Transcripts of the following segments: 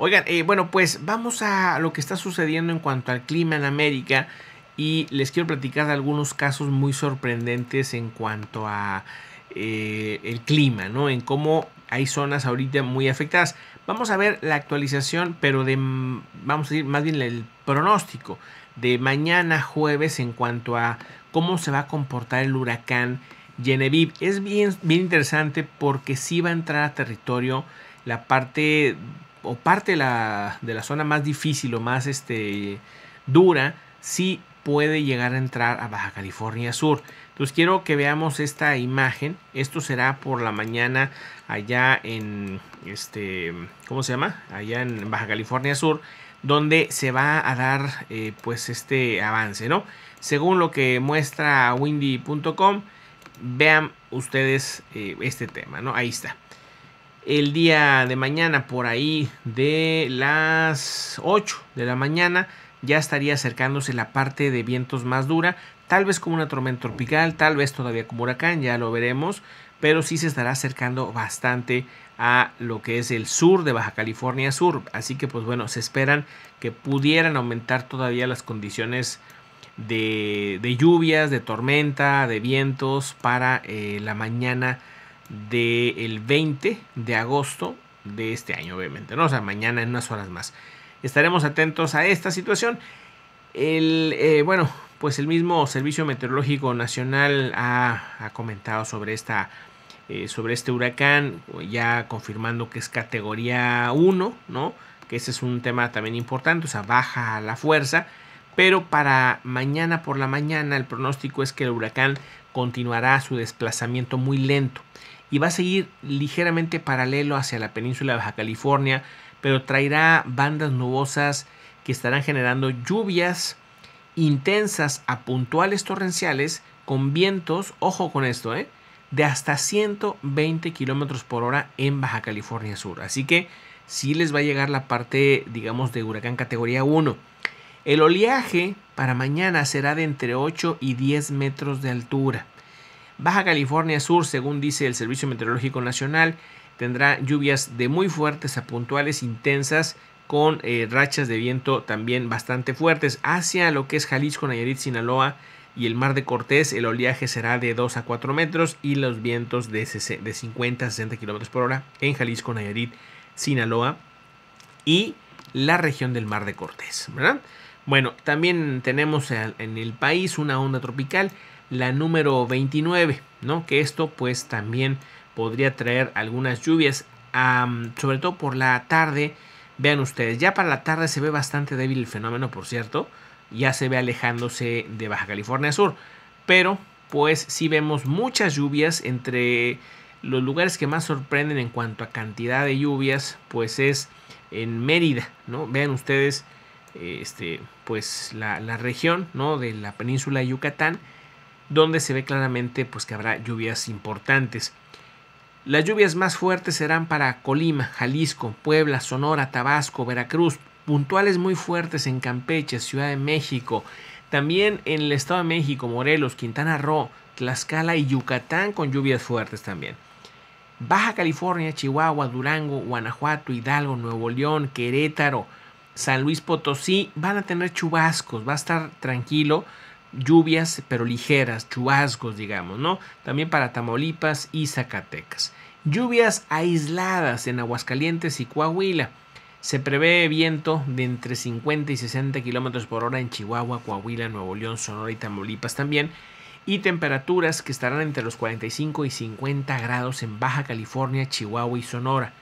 Oigan, eh, bueno, pues vamos a lo que está sucediendo en cuanto al clima en América y les quiero platicar de algunos casos muy sorprendentes en cuanto a eh, el clima, ¿no? En cómo hay zonas ahorita muy afectadas. Vamos a ver la actualización, pero de, vamos a decir, más bien el pronóstico de mañana jueves en cuanto a cómo se va a comportar el huracán Genevieve. Es bien, bien interesante porque sí va a entrar a territorio la parte o parte de la, zona más difícil o más este, dura, si puede llegar a entrar a Baja California Sur. Entonces quiero que veamos esta imagen. Esto será por la mañana allá en este, ¿cómo se llama? Allá en Baja California Sur, donde se va a dar eh, pues este avance, ¿no? Según lo que muestra windy.com, vean ustedes eh, este tema, ¿no? Ahí está el día de mañana por ahí de las 8 de la mañana ya estaría acercándose la parte de vientos más dura, tal vez como una tormenta tropical, tal vez todavía como huracán, ya lo veremos, pero sí se estará acercando bastante a lo que es el sur de Baja California Sur, así que pues bueno, se esperan que pudieran aumentar todavía las condiciones de, lluvias, de tormenta, de vientos para eh, la mañana del 20 de agosto de este año, obviamente, ¿no? O sea, mañana en unas horas más. Estaremos atentos a esta situación. El, eh, bueno, pues el mismo Servicio Meteorológico Nacional ha, comentado sobre esta eh, sobre este huracán, ya confirmando que es categoría 1, ¿no? Que ese es un tema también importante, o sea, baja la fuerza, pero para mañana por la mañana el pronóstico es que el huracán continuará su desplazamiento muy lento y va a seguir ligeramente paralelo hacia la península de Baja California, pero traerá bandas nubosas que estarán generando lluvias intensas a puntuales torrenciales con vientos, ojo con esto, ¿eh? de hasta 120 kilómetros por hora en Baja California Sur. Así que sí les va a llegar la parte, digamos, de huracán categoría 1. El oleaje para mañana será de entre 8 y 10 metros de altura. Baja California Sur, según dice el Servicio Meteorológico Nacional, tendrá lluvias de muy fuertes a puntuales intensas con eh, rachas de viento también bastante fuertes. Hacia lo que es Jalisco, Nayarit, Sinaloa y el Mar de Cortés, el oleaje será de 2 a 4 metros y los vientos de, 50 a 60 kilómetros por hora en Jalisco, Nayarit, Sinaloa y la región del Mar de Cortés. Bueno, también tenemos en el país una onda tropical la número 29, ¿no? Que esto pues también podría traer algunas lluvias, sobre todo por la tarde. Vean ustedes, ya para la tarde se ve bastante débil el fenómeno, por cierto, ya se ve alejándose de Baja California Sur, pero pues sí vemos muchas lluvias entre los lugares que más sorprenden en cuanto a cantidad de lluvias, pues es en Mérida, ¿no? Vean ustedes, este, pues la, la región, ¿no? De la península de Yucatán, donde se ve claramente pues, que habrá lluvias importantes. Las lluvias más fuertes serán para Colima, Jalisco, Puebla, Sonora, Tabasco, Veracruz, puntuales muy fuertes en Campeche, Ciudad de México, también en el Estado de México, Morelos, Quintana Roo, Tlaxcala y Yucatán con lluvias fuertes también. Baja California, Chihuahua, Durango, Guanajuato, Hidalgo, Nuevo León, Querétaro, San Luis Potosí van a tener chubascos, va a estar tranquilo lluvias, pero ligeras, chubascos, digamos, ¿no? También para Tamaulipas y Zacatecas. Lluvias aisladas en Aguascalientes y Coahuila. Se prevé viento de entre 50 y 60 kilómetros por hora en Chihuahua, Coahuila, Nuevo León, Sonora y Tamaulipas también. Y temperaturas que estarán entre los 45 y 50 grados en Baja California, Chihuahua y Sonora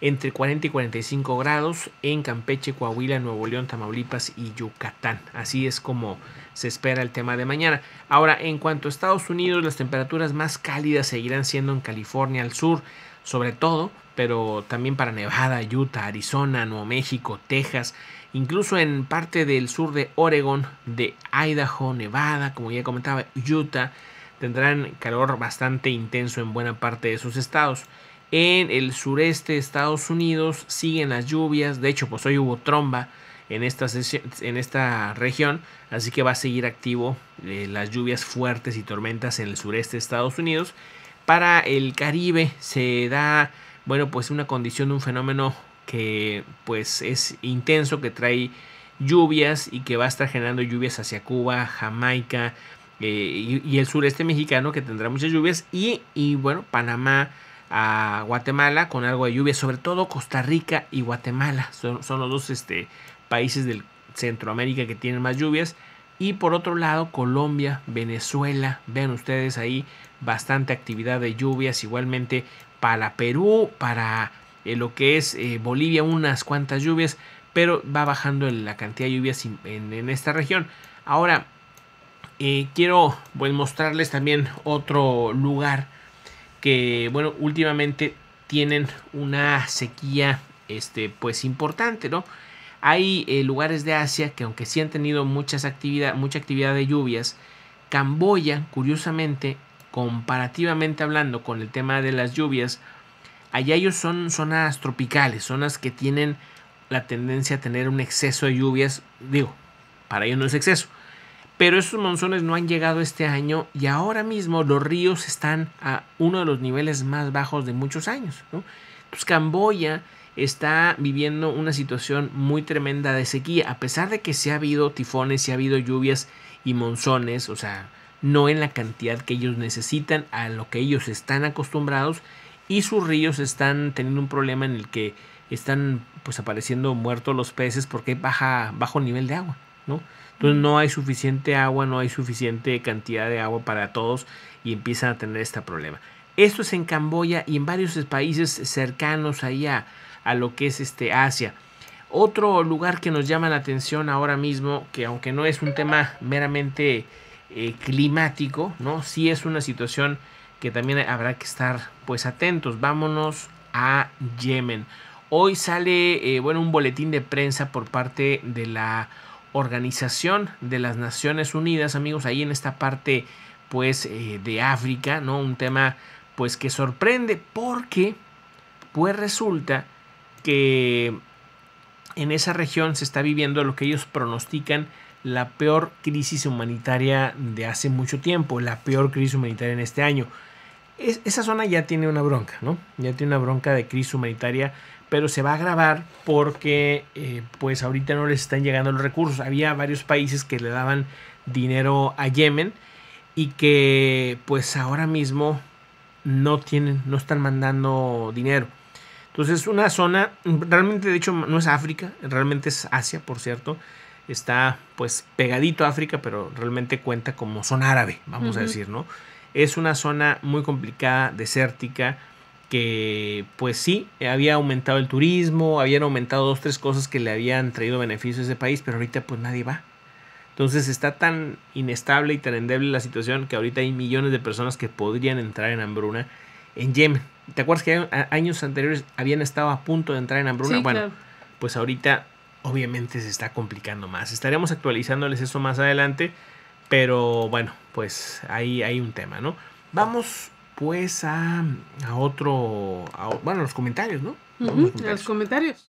entre 40 y 45 grados en Campeche, Coahuila, Nuevo León, Tamaulipas y Yucatán. Así es como se espera el tema de mañana. Ahora, en cuanto a Estados Unidos, las temperaturas más cálidas seguirán siendo en California al sur, sobre todo, pero también para Nevada, Utah, Arizona, Nuevo México, Texas, incluso en parte del sur de Oregon, de Idaho, Nevada, como ya comentaba, Utah, tendrán calor bastante intenso en buena parte de sus estados. En el sureste de Estados Unidos siguen las lluvias. De hecho, pues hoy hubo tromba en esta, en esta región. Así que va a seguir activo eh, las lluvias fuertes y tormentas en el sureste de Estados Unidos. Para el Caribe se da, bueno, pues una condición de un fenómeno que pues es intenso, que trae lluvias y que va a estar generando lluvias hacia Cuba, Jamaica eh, y, y, el sureste mexicano que tendrá muchas lluvias. Y, y bueno, Panamá a Guatemala con algo de lluvia, sobre todo Costa Rica y Guatemala. Son, los dos este, países del Centroamérica que tienen más lluvias. Y por otro lado, Colombia, Venezuela, vean ustedes ahí bastante actividad de lluvias, igualmente para Perú, para eh, lo que es eh, Bolivia, unas cuantas lluvias, pero va bajando la cantidad de lluvias en, esta región. Ahora, eh, quiero pues, mostrarles también otro lugar que bueno, últimamente tienen una sequía este pues importante, ¿no? Hay eh, lugares de Asia que aunque sí han tenido muchas mucha actividad de lluvias, Camboya, curiosamente, comparativamente hablando con el tema de las lluvias, allá ellos son zonas tropicales, zonas que tienen la tendencia a tener un exceso de lluvias, digo, para ellos no es exceso, pero esos monzones no han llegado este año y ahora mismo los ríos están a uno de los niveles más bajos de muchos años. ¿no? Pues Camboya está viviendo una situación muy tremenda de sequía, a pesar de que se ha habido tifones, se ha habido lluvias y monzones, o sea, no en la cantidad que ellos necesitan, a lo que ellos están acostumbrados y sus ríos están teniendo un problema en el que están pues apareciendo muertos los peces porque baja bajo nivel de agua, ¿no? Entonces no hay suficiente agua, no hay suficiente cantidad de agua para todos y empiezan a tener este problema. Esto es en Camboya y en varios países cercanos allá a lo que es este Asia. Otro lugar que nos llama la atención ahora mismo, que aunque no es un tema meramente eh, climático, ¿no? Sí es una situación que también habrá que estar pues atentos. Vámonos a Yemen. Hoy sale, eh, bueno, un boletín de prensa por parte de la Organización de las Naciones Unidas, amigos, ahí en esta parte pues eh, de África, ¿no? Un tema pues que sorprende porque pues resulta que en esa región se está viviendo lo que ellos pronostican la peor crisis humanitaria de hace mucho tiempo, la peor crisis humanitaria en este año. esa zona ya tiene una bronca, ¿no? Ya tiene una bronca de crisis humanitaria pero se va a grabar porque eh, pues ahorita no les están llegando los recursos. Había varios países que le daban dinero a Yemen y que pues ahora mismo no tienen, no están mandando dinero. Entonces una zona, realmente de hecho no es África, realmente es Asia, por cierto. Está pues pegadito a África, pero realmente cuenta como zona árabe, vamos a decir, ¿no? Es una zona muy complicada, desértica, que pues sí, había aumentado el turismo, habían aumentado dos, tres cosas que le habían traído beneficios a ese país, pero ahorita pues nadie va. Entonces está tan inestable y tan endeble la situación que ahorita hay millones de personas que podrían entrar en hambruna en Yemen. ¿Te acuerdas que años anteriores habían estado a punto de entrar en hambruna? bueno, pues ahorita obviamente se está complicando más. Estaremos actualizándoles eso más adelante, pero bueno, pues ahí hay un tema, ¿no? Vamos pues a, a otro, a, bueno, los comentarios, ¿no? los comentarios.